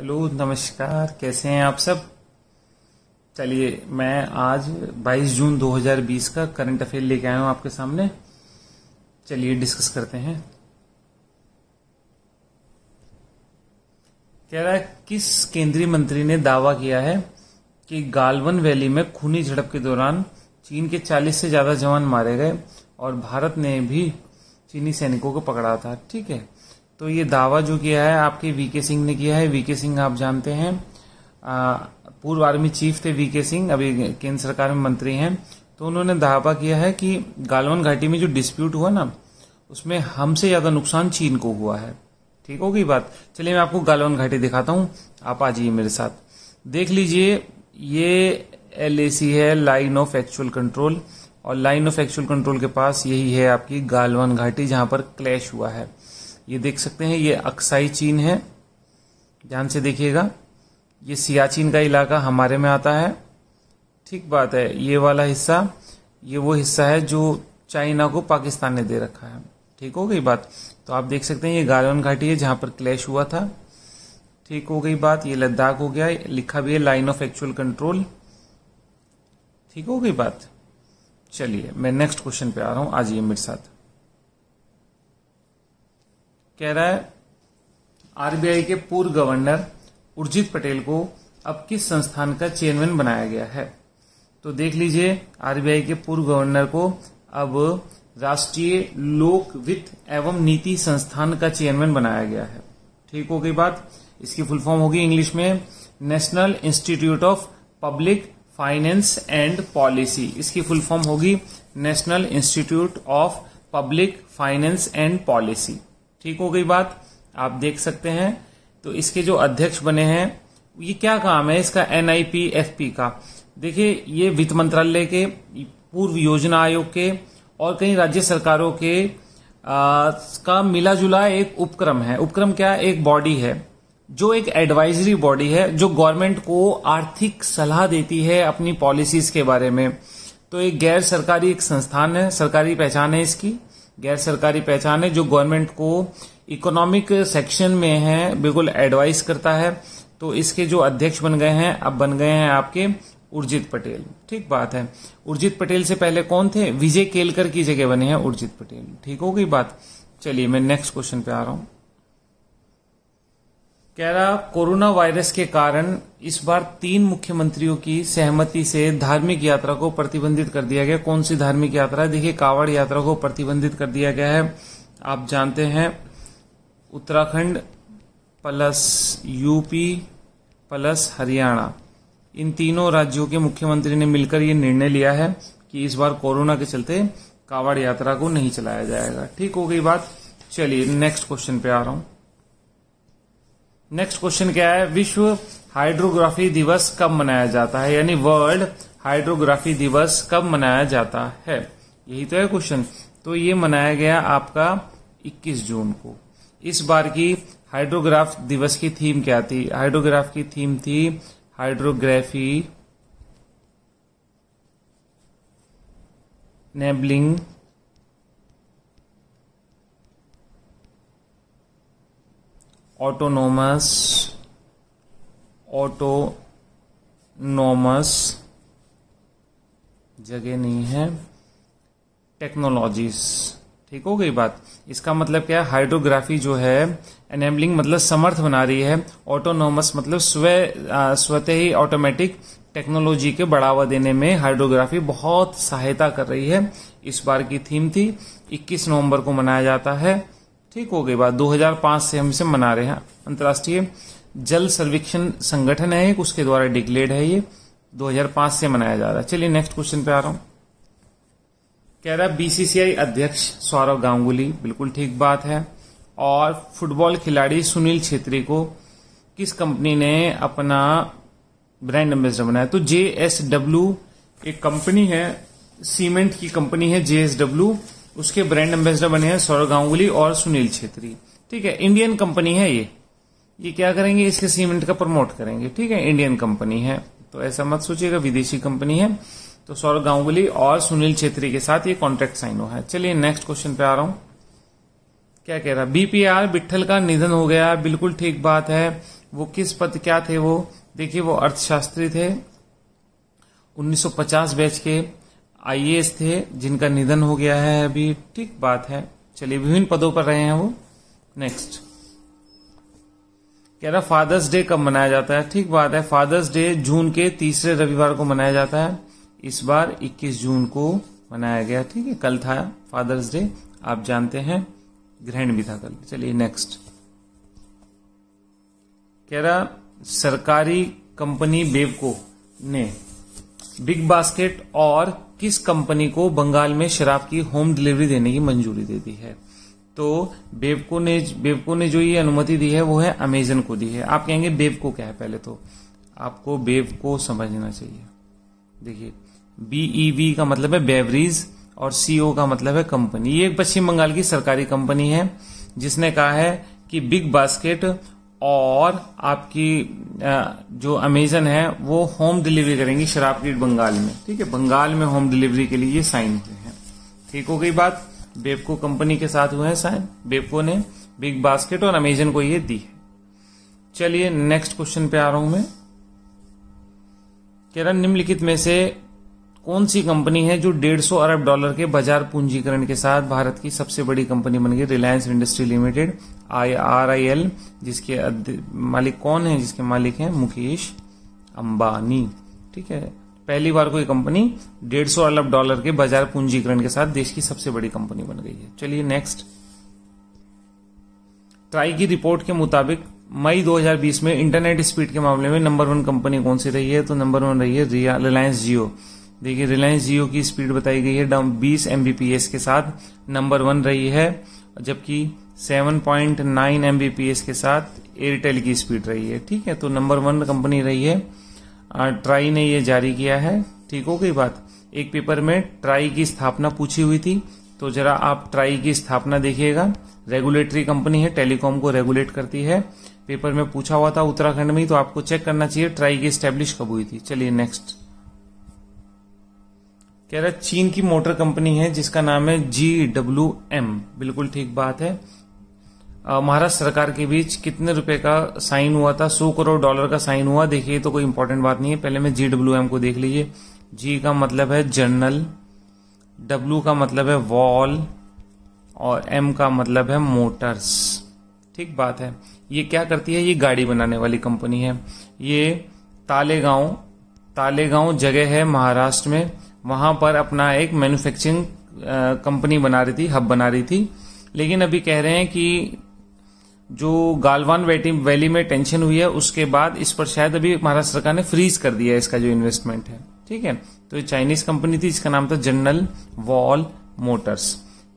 hello नमस्कार कैसे हैं आप सब चलिए मैं आज 22 जून 2020 का करंट अफेयर लेके आया हूँ आपके सामने चलिए डिस्कस करते हैं कह रहा है किस केंद्रीय मंत्री ने दावा किया है कि गालवन वैली में खूनी झड़प के दौरान चीन के 40 से ज्यादा जवान मारे गए और भारत ने भी चीनी सैनिकों को पकड़ा था ठीक है तो ये दावा जो किया है आपके वीके सिंह ने किया है वीके सिंह आप जानते हैं पूर्व आर्मी चीफ थे वीके सिंह अभी केंद्र सरकार में मंत्री हैं तो उन्होंने दावा किया है कि गालवन घाटी में जो डिस्प्यूट हुआ ना उसमें हमसे ज्यादा नुकसान चीन को हुआ है ठीक होगी बात चलिए मैं आपको गालवन घाटी दिखाता हूँ आप आ जाइए मेरे साथ देख लीजिए ये एल है लाइन ऑफ एक्चुअल कंट्रोल और लाइन ऑफ एक्चुअल कंट्रोल के पास यही है आपकी गालवन घाटी जहां पर क्लैश हुआ है ये देख सकते हैं ये अक्साई चीन है ध्यान से देखिएगा ये सियाचिन का इलाका हमारे में आता है ठीक बात है ये वाला हिस्सा ये वो हिस्सा है जो चाइना को पाकिस्तान ने दे रखा है ठीक हो गई बात तो आप देख सकते हैं ये गालवन घाटी है जहाँ पर क्लैश हुआ था ठीक हो गई बात ये लद्दाख हो गया लिखा भी है लाइन ऑफ एक्चुअल कंट्रोल ठीक हो गई बात चलिए मैं नेक्स्ट क्वेश्चन पे आ रहा हूँ आज ये मेरे साथ कह रहा है आरबीआई के पूर्व गवर्नर उर्जित पटेल को अब किस संस्थान का चेयरमैन बनाया गया है तो देख लीजिए आरबीआई के पूर्व गवर्नर को अब राष्ट्रीय लोक वित्त एवं नीति संस्थान का चेयरमैन बनाया गया है ठीक हो गई बात इसकी फुल फॉर्म होगी इंग्लिश में national institute of public finance and policy इसकी फुल फॉर्म होगी national institute of public finance and policy ठीक हो गई बात आप देख सकते हैं तो इसके जो अध्यक्ष बने हैं ये क्या काम है इसका एन आई का देखिए ये वित्त मंत्रालय के पूर्व योजना आयोग के और कई राज्य सरकारों के आ, का मिला जुला एक उपक्रम है उपक्रम क्या एक बॉडी है जो एक एडवाइजरी बॉडी है जो गवर्नमेंट को आर्थिक सलाह देती है अपनी पॉलिसीज के बारे में तो एक गैर सरकारी एक संस्थान है सरकारी पहचान है इसकी गैर सरकारी पहचान है जो गवर्नमेंट को इकोनॉमिक सेक्शन में है बिल्कुल एडवाइस करता है तो इसके जो अध्यक्ष बन गए हैं अब बन गए हैं आपके उर्जित पटेल ठीक बात है उर्जित पटेल से पहले कौन थे विजय केलकर की जगह बने हैं उर्जित पटेल ठीक हो गई बात चलिए मैं नेक्स्ट क्वेश्चन पे आ रहा हूं कह रहा कोरोना वायरस के कारण इस बार तीन मुख्यमंत्रियों की सहमति से धार्मिक यात्रा को प्रतिबंधित कर दिया गया कौन सी धार्मिक यात्रा देखिए कावड़ यात्रा को प्रतिबंधित कर दिया गया है आप जानते हैं Uttarakhand plus UP plus Haryana इन तीनों राज्यों के मुख्यमंत्री ने मिलकर ये निर्णय लिया है कि इस बार कोरोना के चलते कावड़ यात्रा को नहीं चलाया जाएगा ठीक हो गई बात चलिए नेक्स्ट क्वेश्चन पे आ रहा हूं नेक्स्ट क्वेश्चन क्या है विश्व हाइड्रोग्राफी दिवस कब मनाया जाता है यानी वर्ल्ड हाइड्रोग्राफी दिवस कब मनाया जाता है यही तो है क्वेश्चन तो ये मनाया गया आपका 21 जून को इस बार की हाइड्रोग्राफ दिवस की थीम क्या थी हाइड्रोग्राफ की थीम थी हाइड्रोग्राफी नेबलिंग autonomous autonomous जगह नहीं है टेक्नोलॉजीज ठीक हो गई बात इसका मतलब क्या है हाइड्रोग्राफी जो है एनेबलिंग मतलब समर्थ बना रही है ऑटोनोमस मतलब स्व स्वतः ही ऑटोमेटिक टेक्नोलॉजी के बढ़ावा देने में हाइड्रोग्राफी बहुत सहायता कर रही है इस बार की थीम थी 21 नवंबर को मनाया जाता है ठीक हो गई बात 2005 से हम इसे मना रहे हैं अंतर्राष्ट्रीय जल सर्वेक्षण संगठन है एक उसके द्वारा डिक्लेयर है ये 2005 से मनाया जा रहा है चलिए नेक्स्ट क्वेश्चन पे आ रहा हूं कह रहा बीसीसीआई अध्यक्ष सौरव गांगुली बिल्कुल ठीक बात है और फुटबॉल खिलाड़ी सुनील छेत्री को किस कंपनी ने अपना ब्रांड एम्बेसडर बनाया तो जेएसडब्ल्यू एक कंपनी है सीमेंट की कंपनी है जेएसडब्ल्यू उसके ब्रांड एम्बेसडर बने हैं सौरव गांगुली और सुनील छेत्री ठीक है इंडियन कंपनी है ये ये क्या करेंगे इसके सीमेंट का प्रमोट करेंगे ठीक है इंडियन कंपनी है तो ऐसा मत सोचिएगा विदेशी कंपनी है तो सौरव गांगुली और सुनील छेत्री के साथ ये कॉन्ट्रैक्ट साइन हुआ है चलिए नेक्स्ट क्वेश्चन पे आ रहा हूं क्या कह रहा बीपीआर बिट्ठल का निधन हो गया बिल्कुल ठीक बात है वो किस पद क्या थे वो देखिए वो अर्थशास्त्री थे 1950 बैच के आई थे जिनका निधन हो गया है अभी ठीक बात है चलिए विभिन्न पदों पर रहे हैं वो नेक्स्ट कह रहा फादर्स डे कब मनाया जाता है ठीक बात है फादर्स डे जून के तीसरे रविवार को मनाया जाता है इस बार 21 जून को मनाया गया ठीक है कल था फादर्स डे आप जानते हैं ग्रहण भी था कल चलिए नेक्स्ट कह रहा सरकारी कंपनी बेवको ने बिग बास्केट और किस कंपनी को बंगाल में शराब की होम डिलीवरी देने की मंजूरी दे दी है तो बेबको ने बेबको ने जो ये अनुमति दी है वो है अमेजन को दी है आप कहेंगे बेबको क्या है पहले तो आपको बेबको समझना चाहिए देखिए बीईवी e का मतलब है बेवरीज और सीओ का मतलब है कंपनी ये एक पश्चिम बंगाल की सरकारी कंपनी है जिसने कहा है कि बिग बास्केट और आपकी जो अमेजन है वो होम डिलीवरी करेंगी शराब की बंगाल में ठीक है बंगाल में होम डिलीवरी के लिए ये साइन हुए हैं ठीक हो गई बात बेबको कंपनी के साथ हुए हैं साइन बेबको ने बिग बास्केट और अमेजन को ये दी है चलिए नेक्स्ट क्वेश्चन पे आ रहा हूं मैं किरण निम्नलिखित में से कौन सी कंपनी है जो 150 अरब डॉलर के बाजार पूंजीकरण के साथ भारत की सबसे बड़ी कंपनी बन गई Reliance industry limited I R I L जिसके मालिक कौन है जिसके मालिक हैं मुकेश अंबानी ठीक है पहली बार कोई कंपनी 150 अरब डॉलर के बाजार पूंजीकरण के साथ देश की सबसे बड़ी कंपनी बन गई है चलिए नेक्स्ट ट्राई की रिपोर्ट के मुताबिक मई 2020 में इंटरनेट स्पीड के मामले में नंबर वन कंपनी कौन सी रही है तो नंबर वन रही है रिलायंस जियो देखिए रिलायंस जियो की स्पीड बताई गई है डाउन बीस एम के साथ नंबर वन रही है जबकि 7.9 एमबीपीएस के साथ एयरटेल की स्पीड रही है ठीक है तो नंबर वन कंपनी रही है ट्राई ने ये जारी किया है ठीक हो गई बात एक पेपर में ट्राई की स्थापना पूछी हुई थी तो जरा आप ट्राई की स्थापना देखिएगा रेगुलेटरी कंपनी है टेलीकॉम को रेगुलेट करती है पेपर में पूछा हुआ था उत्तराखंड में तो आपको चेक करना चाहिए ट्राई की स्टेब्लिश कब हुई थी चलिए नेक्स्ट कह रहा है चीन की मोटर कंपनी है जिसका नाम है जी डब्ल्यू एम बिल्कुल ठीक बात है महाराष्ट्र सरकार के बीच कितने रुपए का साइन हुआ था सौ करोड़ डॉलर का साइन हुआ देखिए तो कोई इंपॉर्टेंट बात नहीं है पहले मैं जी डब्ल्यू एम को देख लीजिए जी का मतलब है जर्नल डब्ल्यू का मतलब है वॉल और एम का मतलब है मोटर्स ठीक बात है ये क्या करती है ये गाड़ी बनाने वाली कंपनी है ये तालेगांव तालेगांव जगह है महाराष्ट्र में वहां पर अपना एक मैन्युफैक्चरिंग कंपनी बना रही थी हब बना रही थी लेकिन अभी कह रहे हैं कि जो गालवान वैली में टेंशन हुई है उसके बाद इस पर शायद अभी महाराष्ट्र सरकार ने फ्रीज कर दिया है इसका जो इन्वेस्टमेंट है ठीक है तो ये चाइनीज कंपनी थी इसका नाम था General Wall Motors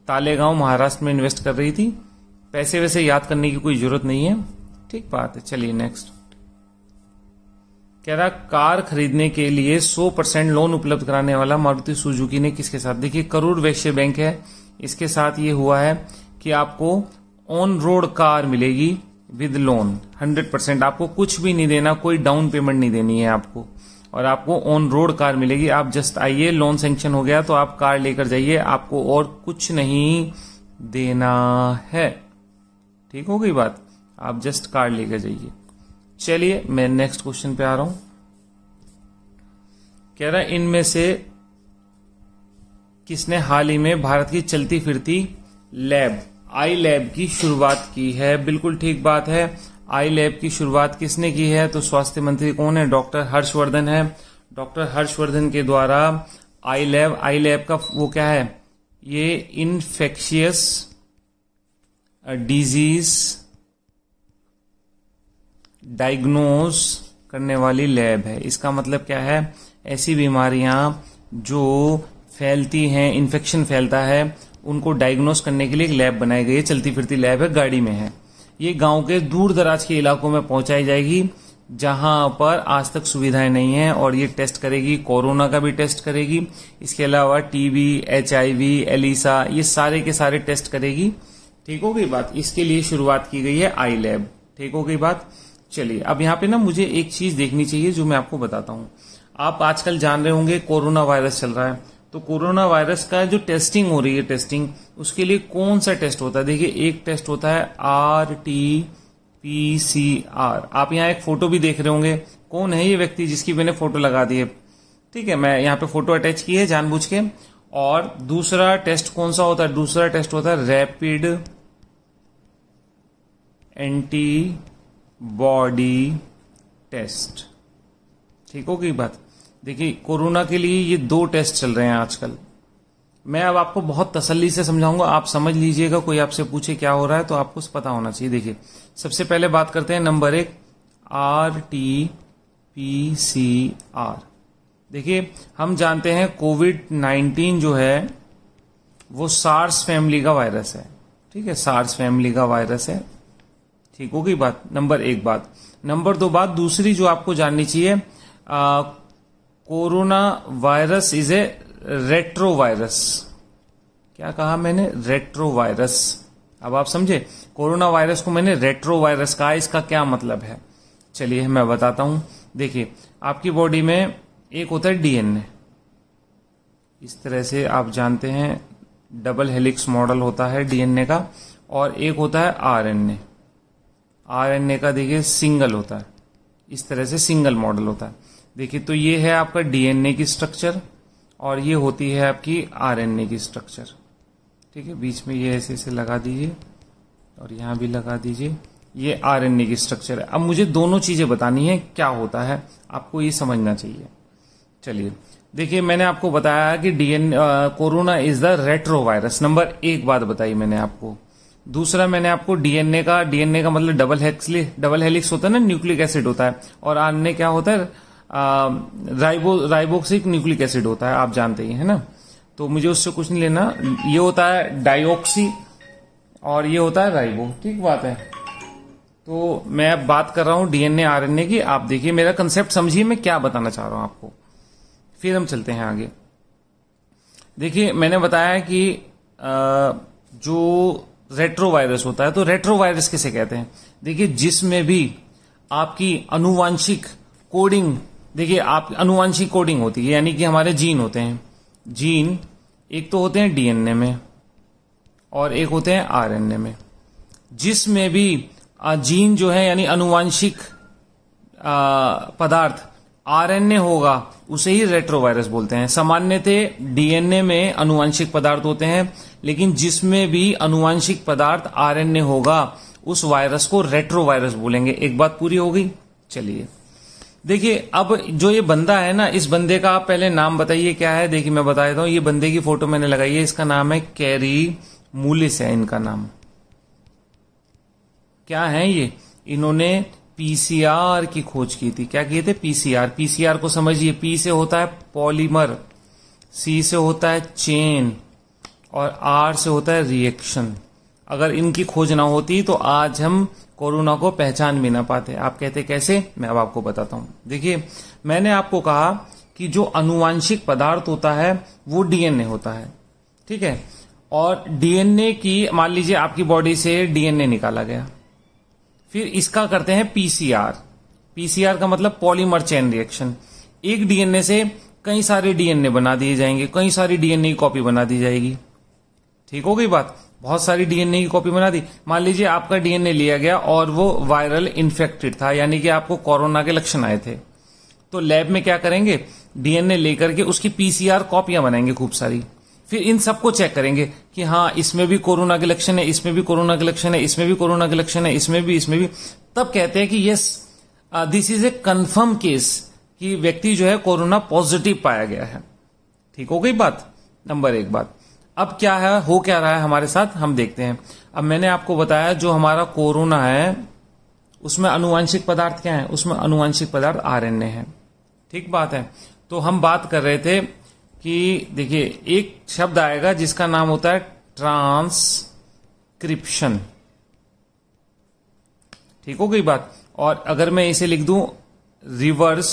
Talegaon Maharashtra में इन्वेस्ट कर रही थी पैसे वैसे याद करने की कोई जरूरत नहीं है ठीक बात है चलिए नेक्स्ट कह रहा कार खरीदने के लिए 100 परसेंट लोन उपलब्ध कराने वाला मारुति सुजुकी ने किसके साथ देखिए करूर वैश्य बैंक है इसके साथ ये हुआ है कि आपको ऑन रोड कार मिलेगी विद लोन 100 परसेंट आपको कुछ भी नहीं देना कोई डाउन पेमेंट नहीं देनी है आपको और आपको ऑन रोड कार मिलेगी आप जस्ट आइए लोन सेंक्शन हो गया तो आप कार लेकर जाइए आपको और कुछ नहीं देना है ठीक हो गई बात आप जस्ट कार लेकर जाइए चलिए मैं नेक्स्ट क्वेश्चन पे आ रहा हूं कह रहा है इनमें से किसने हाल ही में भारत की चलती फिरती लैब आई लैब की शुरुआत की है बिल्कुल ठीक बात है आई लैब की शुरुआत किसने की है तो स्वास्थ्य मंत्री कौन है डॉक्टर हर्षवर्धन है डॉक्टर हर्षवर्धन के द्वारा आई लैब आई लैब का वो क्या है ये इन्फेक्शियस डिजीज डायग्नोज करने वाली लैब है इसका मतलब क्या है ऐसी बीमारियां जो फैलती हैं इन्फेक्शन फैलता है उनको डायग्नोस करने के लिए एक लैब बनाई गई है चलती फिरती लैब है गाड़ी में है ये गांव के दूर दराज के इलाकों में पहुंचाई जाएगी जहां पर आज तक सुविधाएं नहीं है और ये टेस्ट करेगी कोरोना का भी टेस्ट करेगी इसके अलावा टीबी एच एलिसा ये सारे के सारे टेस्ट करेगी ठीक हो गई बात इसके लिए शुरुआत की गई है आई लैब ठीक हो गई बात चलिए अब यहाँ पे ना मुझे एक चीज देखनी चाहिए जो मैं आपको बताता हूँ आप आजकल जान रहे होंगे कोरोना वायरस चल रहा है तो कोरोना वायरस का जो टेस्टिंग हो रही है टेस्टिंग उसके लिए कौन सा टेस्ट होता है देखिए एक टेस्ट होता है R T P C R आप यहाँ एक फोटो भी देख रहे होंगे कौन है ये व्यक्ति जिसकी मैंने फोटो लगा दी है ठीक है मैं यहाँ पे फोटो अटैच की है जानबूझ के और दूसरा टेस्ट कौन सा होता है दूसरा टेस्ट होता है रैपिड एंटी बॉडी टेस्ट ठीक हो गई बात देखिए कोरोना के लिए ये दो टेस्ट चल रहे हैं आजकल मैं अब आपको बहुत तसल्ली से समझाऊंगा आप समझ लीजिएगा कोई आपसे पूछे क्या हो रहा है तो आपको पता होना चाहिए देखिए सबसे पहले बात करते हैं नंबर एक R T P C R देखिए हम जानते हैं कोविड नाइन्टीन जो है वो सार्स फैमिली का वायरस है ठीक है सार्स फैमिली का वायरस है ठीक होगी बात नंबर एक बात नंबर दो बात दूसरी जो आपको जाननी चाहिए coronavirus is a retrovirus क्या कहा मैंने रेट्रो वायरस अब आप समझे कोरोना वायरस को मैंने रेट्रो वायरस कहा इसका क्या मतलब है चलिए मैं बताता हूं देखिए आपकी बॉडी में एक होता है डीएनए इस तरह से आप जानते हैं डबल हेलिक्स मॉडल होता है डीएनए का और एक होता है आरएनए आरएनए का देखिए सिंगल होता है इस तरह से सिंगल मॉडल होता है देखिए तो ये है आपका डीएनए की स्ट्रक्चर और ये होती है आपकी आरएनए की स्ट्रक्चर ठीक है बीच में ये ऐसे ऐसे लगा दीजिए और यहाँ भी लगा दीजिए ये आरएनए की स्ट्रक्चर है अब मुझे दोनों चीजें बतानी है क्या होता है आपको ये समझना चाहिए चलिए देखिए मैंने आपको बताया कि DN corona is the retrovirus number एक बात बताई मैंने आपको दूसरा मैंने आपको डीएनए का डीएनए का मतलब डबल हेक्सली डबल हेलिक्स होता है ना न्यूक्लिक एसिड होता है और आने क्या होता है राइबो राइबोक्सिक न्यूक्लिक एसिड होता है आप जानते ही है ना तो मुझे उससे कुछ नहीं लेना ये होता है डाइऑक्सी और ये होता है राइबो ठीक बात है तो मैं अब बात कर रहा हूं डीएनए आरएनए की आप देखिए मेरा कंसेप्ट समझिए मैं क्या बताना चाह रहा हूं आपको फिर हम चलते हैं आगे देखिए मैंने बताया कि आ, जो रेट्रो वायरस होता है तो वायरस किसे कहते हैं देखिए जिसमें भी आपकी अनुवांशिक कोडिंग देखिए आप अनुवांशिक कोडिंग होती है यानी कि हमारे जीन होते हैं जीन एक तो होते हैं डीएनए में और एक होते हैं आरएनए में जिसमें भी जीन जो है यानी अनुवांशिक पदार्थ आरएनए होगा उसे ही रेट्रोवायरस बोलते हैं सामान्यतः डीएनए में अनुवांशिक पदार्थ होते हैं लेकिन जिसमें भी अनुवांशिक पदार्थ आरएनए होगा उस वायरस को रेट्रोवायरस बोलेंगे एक बात पूरी हो गई चलिए देखिए अब जो ये बंदा है ना इस बंदे का आप पहले नाम बताइए क्या है देखिए मैं बता देता हूं ये बंदे की फोटो मैंने लगाई है इसका नाम है कैरी मूलिस है इनका नाम क्या है ये इन्होंने पीसीआर की खोज की थी क्या किए थे पीसीआर पीसीआर को समझिए पी से होता है पॉलीमर सी से होता है चेन और आर से होता है रिएक्शन अगर इनकी खोज ना होती तो आज हम कोरोना को पहचान भी ना पाते आप कहते कैसे मैं अब आपको बताता हूं देखिए मैंने आपको कहा कि जो अनुवांशिक पदार्थ होता है वो डीएनए होता है ठीक है और डीएनए की मान लीजिए आपकी बॉडी से डीएनए निकाला गया फिर इसका करते हैं पीसीआर पीसीआर का मतलब पॉलीमर चेन रिएक्शन एक डीएनए से कई सारे डीएनए बना दिए जाएंगे कई सारी डीएनए की कॉपी बना दी जाएगी ठीक हो गई बात बहुत सारी डीएनए की कॉपी बना दी मान लीजिए आपका डीएनए लिया गया और वो वायरल इन्फेक्टेड था यानी कि आपको कोरोना के लक्षण आए थे तो लैब में क्या करेंगे डीएनए लेकर के उसकी पीसीआर कॉपियां बनाएंगे खूब सारी फिर इन सबको चेक करेंगे कि हाँ इसमें भी कोरोना के लक्षण है इसमें भी कोरोना के लक्षण है इसमें भी कोरोना के लक्षण है इसमें भी इसमें भी तब कहते हैं कि yes this is a confirm case कि व्यक्ति जो है कोरोना पॉजिटिव पाया गया है ठीक हो गई बात नंबर एक बात अब क्या है हो क्या रहा है हमारे साथ हम देखते हैं अब मैंने आपको बताया जो हमारा कोरोना है उसमें अनुवांशिक पदार्थ क्या है उसमें अनुवांशिक पदार्थ आरएनए है ठीक बात है तो हम बात कर रहे थे कि देखिए एक शब्द आएगा जिसका नाम होता है ट्रांसक्रिप्शन ठीक हो गई बात और अगर मैं इसे लिख दूं रिवर्स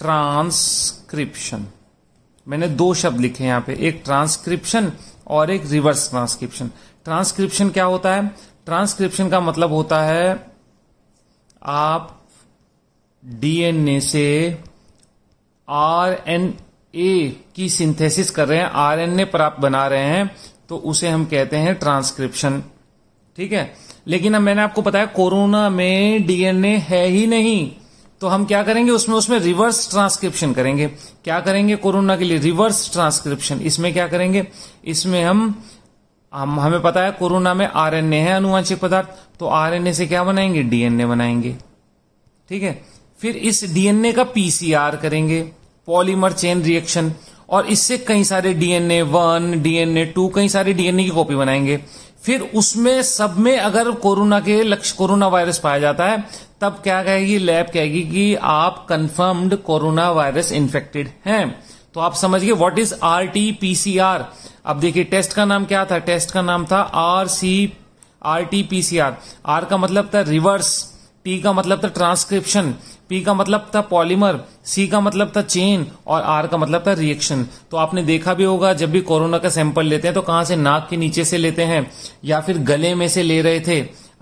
ट्रांसक्रिप्शन मैंने दो शब्द लिखे यहां पे एक ट्रांसक्रिप्शन और एक रिवर्स ट्रांसक्रिप्शन ट्रांसक्रिप्शन क्या होता है ट्रांसक्रिप्शन का मतलब होता है आप डीएनए से आर एन ए की सिंथेसिस कर रहे हैं आर एन ए प्राप्त बना रहे हैं तो उसे हम कहते हैं ट्रांसक्रिप्शन ठीक है लेकिन अब मैंने आपको बताया कोरोना में डीएनए है ही नहीं तो हम क्या करेंगे उसमें उसमें रिवर्स ट्रांसक्रिप्शन करेंगे क्या करेंगे कोरोना के लिए रिवर्स ट्रांसक्रिप्शन इसमें क्या करेंगे इसमें हम हम हमें पता है कोरोना में आरएनए है अनुवांशिक पदार्थ तो आरएनए से क्या बनाएंगे डीएनए बनाएंगे ठीक है फिर इस डीएनए का पीसीआर करेंगे पॉलीमर चेन रिएक्शन और इससे कई सारे डीएनए वन डीएनए टू कई सारे डीएनए की कॉपी बनाएंगे फिर उसमें सब में अगर कोरोना के लक्ष्य कोरोना वायरस पाया जाता है तब क्या कहेगी लैब कहेगी कि आप कंफर्म्ड कोरोना वायरस इन्फेक्टेड हैं तो आप समझिए what is R T P C R अब देखिए टेस्ट का नाम क्या था टेस्ट का नाम था R C R T P C R R का मतलब था रिवर्स टी का मतलब था ट्रांसक्रिप्शन पी का मतलब था पॉलीमर सी का मतलब था चेन और आर का मतलब था रिएक्शन तो आपने देखा भी होगा जब भी कोरोना का सैंपल लेते हैं तो कहां से नाक के नीचे से लेते हैं या फिर गले में से ले रहे थे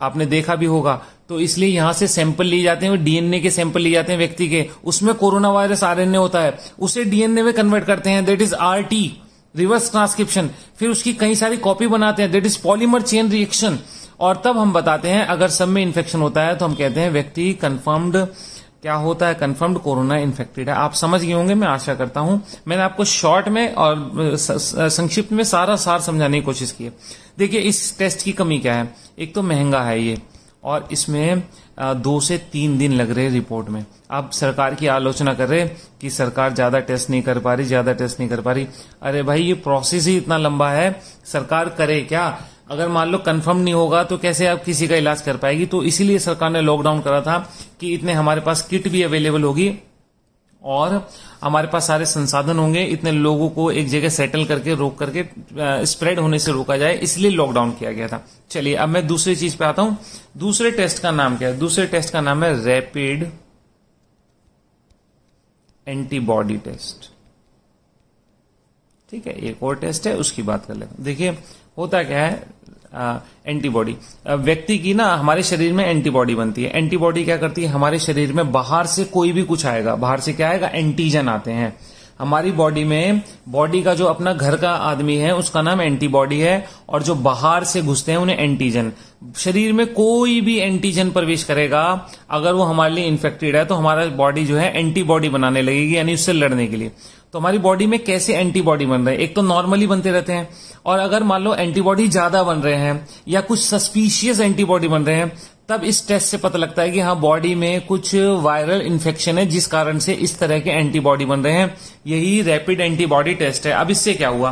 आपने देखा भी होगा तो इसलिए यहां से सैंपल लिए जाते हैं डीएनए के सैंपल लिए जाते हैं व्यक्ति के उसमें कोरोना वायरस आरएनए होता है उसे डीएनए में कन्वर्ट करते हैं that is R reverse transcription फिर उसकी कई सारी कॉपी बनाते हैं that is polymer chain reaction और तब हम बताते हैं अगर सब में इन्फेक्शन होता है तो हम कहते हैं व्यक्ति कन्फर्म्ड क्या होता है कन्फर्म्ड कोरोना इन्फेक्टेड है आप समझ गए होंगे मैं आशा करता हूं मैंने आपको शॉर्ट में और संक्षिप्त में सारा सार समझाने की कोशिश की है देखिए इस टेस्ट की कमी क्या है एक तो महंगा है ये और इसमें दो से तीन दिन लग रहे रिपोर्ट में आप सरकार की आलोचना कर रहे कि सरकार ज्यादा टेस्ट नहीं कर पा रही ज्यादा टेस्ट नहीं कर पा रही अरे भाई ये प्रोसेस ही इतना लंबा है सरकार करे क्या अगर मान लो कंफर्म नहीं होगा तो कैसे आप किसी का इलाज कर पाएगी तो इसीलिए सरकार ने लॉकडाउन करा था कि इतने हमारे पास किट भी अवेलेबल होगी और हमारे पास सारे संसाधन होंगे इतने लोगों को एक जगह सेटल करके रोक करके स्प्रेड होने से रोका जाए इसलिए लॉकडाउन किया गया था चलिए अब मैं दूसरी चीज पे आता हूं दूसरे टेस्ट का नाम क्या है दूसरे टेस्ट का नाम है रैपिड एंटीबॉडी टेस्ट ठीक है एक और टेस्ट है उसकी बात कर लेते देखिए होता क्या है एंटीबॉडी व्यक्ति की ना हमारे शरीर में एंटीबॉडी बनती है एंटीबॉडी क्या करती है हमारे शरीर में बाहर से कोई भी कुछ आएगा बाहर से क्या आएगा एंटीजन आते हैं हमारी बॉडी में बॉडी का जो अपना घर का आदमी है उसका नाम एंटीबॉडी है और जो बाहर से घुसते हैं उन्हें एंटीजन शरीर में कोई भी एंटीजन प्रवेश करेगा अगर वो हमारे लिए इन्फेक्टेड है तो हमारा बॉडी जो है एंटीबॉडी बनाने लगेगी यानी उससे लड़ने के लिए तो हमारी बॉडी में कैसे एंटीबॉडी बन रहे हैं एक तो नॉर्मली बनते रहते हैं और अगर मान लो एंटीबॉडी ज्यादा बन रहे हैं या कुछ सस्पिशियस एंटीबॉडी बन रहे हैं तब इस टेस्ट से पता लगता है कि हाँ बॉडी में कुछ वायरल इन्फेक्शन है जिस कारण से इस तरह के एंटीबॉडी बन रहे हैं यही रैपिड एंटीबॉडी टेस्ट है अब इससे क्या हुआ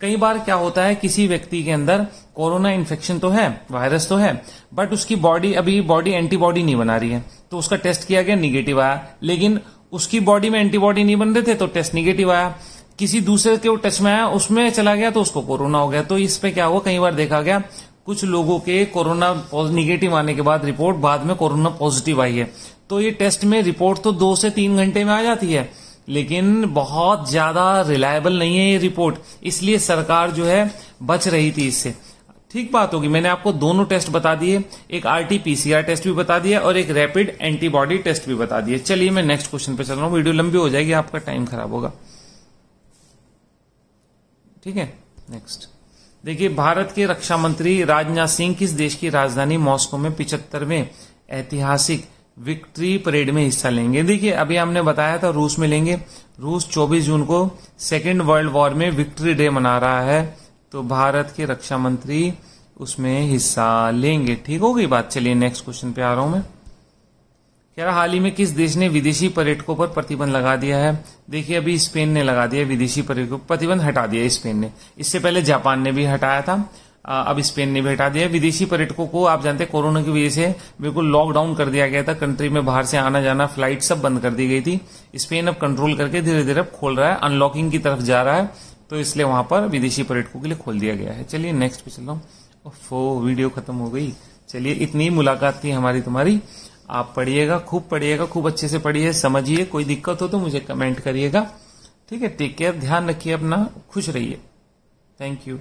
कई बार क्या होता है किसी व्यक्ति के अंदर कोरोना इन्फेक्शन तो है वायरस तो है बट उसकी बॉडी अभी बॉडी एंटीबॉडी नहीं बना रही है तो उसका टेस्ट किया गया निगेटिव आया लेकिन उसकी बॉडी में एंटीबॉडी नहीं बन रहे थे तो टेस्ट निगेटिव आया किसी दूसरे के टेस्ट में आया उसमें चला गया तो उसको कोरोना हो गया तो इस पे क्या हुआ कई बार देखा गया कुछ लोगों के कोरोना निगेटिव आने के बाद रिपोर्ट बाद में कोरोना पॉजिटिव आई है तो ये टेस्ट में रिपोर्ट तो दो से तीन घंटे में आ जाती है लेकिन बहुत ज्यादा रिलायबल नहीं है ये रिपोर्ट इसलिए सरकार जो है बच रही थी इससे ठीक बात होगी मैंने आपको दोनों टेस्ट बता दिए एक आरटीपीसीआर टेस्ट भी बता दिया और एक रैपिड एंटीबॉडी टेस्ट भी बता दिए चलिए मैं नेक्स्ट क्वेश्चन पे चल रहा हूं वीडियो लंबी हो जाएगी आपका टाइम खराब होगा ठीक है नेक्स्ट देखिए भारत के रक्षा मंत्री राजनाथ सिंह किस देश की राजधानी मॉस्को में पिछहत्तरवें ऐतिहासिक विक्ट्री परेड में हिस्सा लेंगे देखिए अभी हमने बताया था रूस में लेंगे रूस 24 जून को सेकेंड वर्ल्ड वॉर में विक्ट्री डे मना रहा है तो भारत के रक्षा मंत्री उसमें हिस्सा लेंगे ठीक होगी बात चलिए नेक्स्ट क्वेश्चन पे आ रहा हूं मैं क्या रहा हाल ही में किस देश ने विदेशी पर्यटकों पर प्रतिबंध लगा दिया है देखिए अभी स्पेन ने लगा दिया विदेशी पर्यटकों पर प्रतिबंध हटा दिया स्पेन ने इससे पहले जापान ने भी हटाया था अब स्पेन ने भी हटा दिया विदेशी पर्यटकों को आप जानते हैं कोरोना की वजह से बिल्कुल लॉकडाउन कर दिया गया था कंट्री में बाहर से आना जाना फ्लाइट सब बंद कर दी गई थी स्पेन अब कंट्रोल करके धीरे धीरे खोल रहा है अनलॉकिंग की तरफ जा रहा है तो इसलिए वहां पर विदेशी पर्यटकों के लिए खोल दिया गया है चलिए नेक्स्ट पे चल रहा हूँ फो वीडियो खत्म हो गई चलिए इतनी मुलाकात थी हमारी तुम्हारी आप पढ़िएगा खूब पढ़िएगा खूब अच्छे से पढ़िए समझिए कोई दिक्कत हो तो मुझे कमेंट करिएगा ठीक है टेक केयर ध्यान रखिए अपना खुश रहिए थैंक यू